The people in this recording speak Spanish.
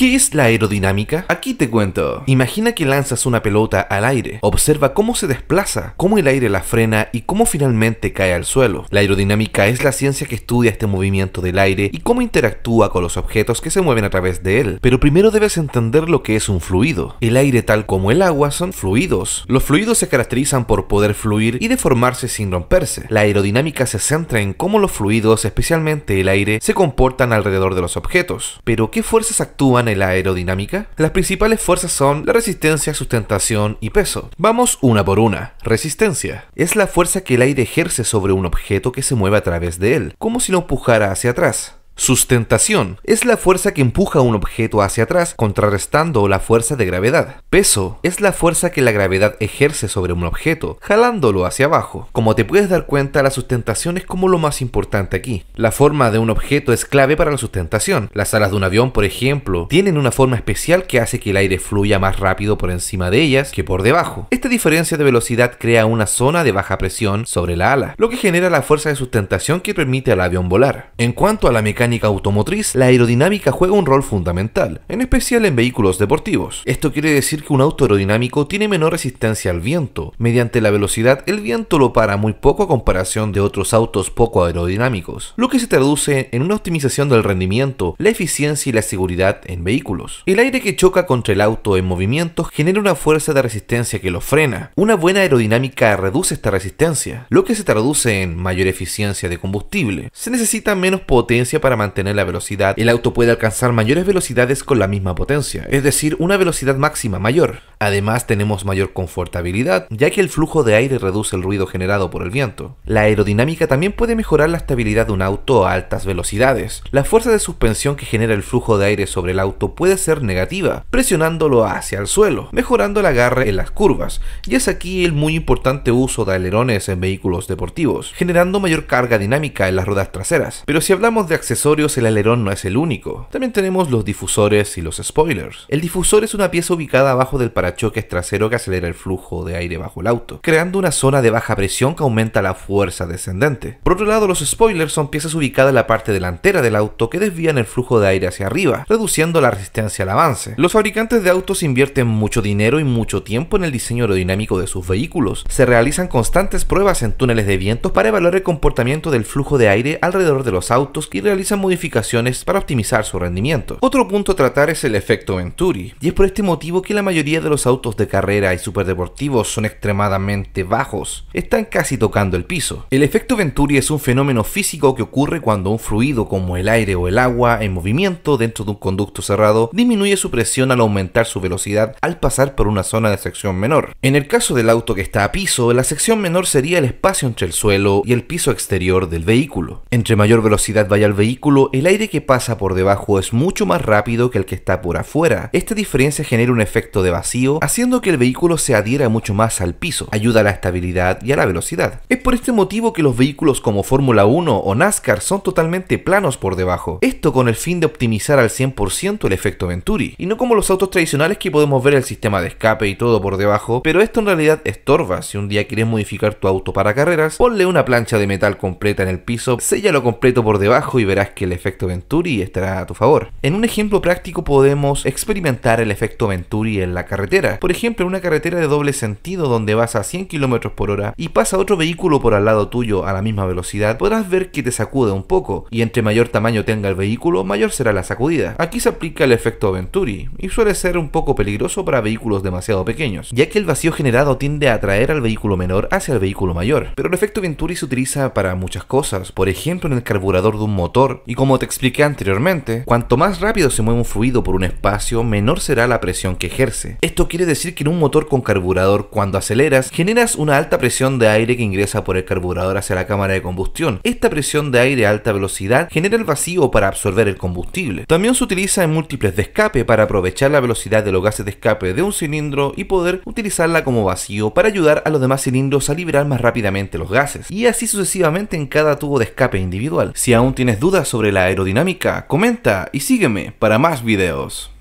¿Qué es la aerodinámica? Aquí te cuento. Imagina que lanzas una pelota al aire. Observa cómo se desplaza, cómo el aire la frena y cómo finalmente cae al suelo. La aerodinámica es la ciencia que estudia este movimiento del aire y cómo interactúa con los objetos que se mueven a través de él. Pero primero debes entender lo que es un fluido. El aire tal como el agua son fluidos. Los fluidos se caracterizan por poder fluir y deformarse sin romperse. La aerodinámica se centra en cómo los fluidos, especialmente el aire, se comportan alrededor de los objetos. Pero ¿qué fuerzas actúan la aerodinámica? Las principales fuerzas son la resistencia, sustentación y peso. Vamos una por una. Resistencia. Es la fuerza que el aire ejerce sobre un objeto que se mueve a través de él, como si lo empujara hacia atrás. Sustentación es la fuerza que empuja un objeto hacia atrás, contrarrestando la fuerza de gravedad. Peso es la fuerza que la gravedad ejerce sobre un objeto, jalándolo hacia abajo. Como te puedes dar cuenta, la sustentación es como lo más importante aquí. La forma de un objeto es clave para la sustentación. Las alas de un avión, por ejemplo, tienen una forma especial que hace que el aire fluya más rápido por encima de ellas que por debajo. Esta diferencia de velocidad crea una zona de baja presión sobre la ala, lo que genera la fuerza de sustentación que permite al avión volar. En cuanto a la mecánica automotriz, la aerodinámica juega un rol fundamental, en especial en vehículos deportivos. Esto quiere decir que un auto aerodinámico tiene menor resistencia al viento. Mediante la velocidad, el viento lo para muy poco a comparación de otros autos poco aerodinámicos, lo que se traduce en una optimización del rendimiento, la eficiencia y la seguridad en vehículos. El aire que choca contra el auto en movimientos genera una fuerza de resistencia que lo frena. Una buena aerodinámica reduce esta resistencia, lo que se traduce en mayor eficiencia de combustible. Se necesita menos potencia para para mantener la velocidad, el auto puede alcanzar mayores velocidades con la misma potencia, es decir, una velocidad máxima mayor. Además tenemos mayor confortabilidad, ya que el flujo de aire reduce el ruido generado por el viento. La aerodinámica también puede mejorar la estabilidad de un auto a altas velocidades. La fuerza de suspensión que genera el flujo de aire sobre el auto puede ser negativa, presionándolo hacia el suelo, mejorando el agarre en las curvas, y es aquí el muy importante uso de alerones en vehículos deportivos, generando mayor carga dinámica en las ruedas traseras. Pero si hablamos de accesorios, el alerón no es el único. También tenemos los difusores y los spoilers. El difusor es una pieza ubicada abajo del parachoques choques trasero que acelera el flujo de aire bajo el auto, creando una zona de baja presión que aumenta la fuerza descendente. Por otro lado, los spoilers son piezas ubicadas en la parte delantera del auto que desvían el flujo de aire hacia arriba, reduciendo la resistencia al avance. Los fabricantes de autos invierten mucho dinero y mucho tiempo en el diseño aerodinámico de sus vehículos. Se realizan constantes pruebas en túneles de vientos para evaluar el comportamiento del flujo de aire alrededor de los autos y realizan modificaciones para optimizar su rendimiento. Otro punto a tratar es el efecto Venturi, y es por este motivo que la mayoría de los los autos de carrera y superdeportivos son extremadamente bajos, están casi tocando el piso. El efecto Venturi es un fenómeno físico que ocurre cuando un fluido como el aire o el agua en movimiento dentro de un conducto cerrado disminuye su presión al aumentar su velocidad al pasar por una zona de sección menor. En el caso del auto que está a piso, la sección menor sería el espacio entre el suelo y el piso exterior del vehículo. Entre mayor velocidad vaya el vehículo, el aire que pasa por debajo es mucho más rápido que el que está por afuera. Esta diferencia genera un efecto de vacío haciendo que el vehículo se adhiera mucho más al piso, ayuda a la estabilidad y a la velocidad. Es por este motivo que los vehículos como Fórmula 1 o NASCAR son totalmente planos por debajo, esto con el fin de optimizar al 100% el efecto Venturi, y no como los autos tradicionales que podemos ver el sistema de escape y todo por debajo, pero esto en realidad estorba si un día quieres modificar tu auto para carreras, ponle una plancha de metal completa en el piso, lo completo por debajo y verás que el efecto Venturi estará a tu favor. En un ejemplo práctico podemos experimentar el efecto Venturi en la carretera, por ejemplo, en una carretera de doble sentido donde vas a 100 km por hora y pasa otro vehículo por al lado tuyo a la misma velocidad, podrás ver que te sacude un poco y entre mayor tamaño tenga el vehículo, mayor será la sacudida. Aquí se aplica el efecto Venturi y suele ser un poco peligroso para vehículos demasiado pequeños, ya que el vacío generado tiende a atraer al vehículo menor hacia el vehículo mayor. Pero el efecto Venturi se utiliza para muchas cosas, por ejemplo en el carburador de un motor y como te expliqué anteriormente, cuanto más rápido se mueve un fluido por un espacio, menor será la presión que ejerce. Esto quiere decir que en un motor con carburador, cuando aceleras, generas una alta presión de aire que ingresa por el carburador hacia la cámara de combustión. Esta presión de aire a alta velocidad genera el vacío para absorber el combustible. También se utiliza en múltiples de escape para aprovechar la velocidad de los gases de escape de un cilindro y poder utilizarla como vacío para ayudar a los demás cilindros a liberar más rápidamente los gases. Y así sucesivamente en cada tubo de escape individual. Si aún tienes dudas sobre la aerodinámica, comenta y sígueme para más videos.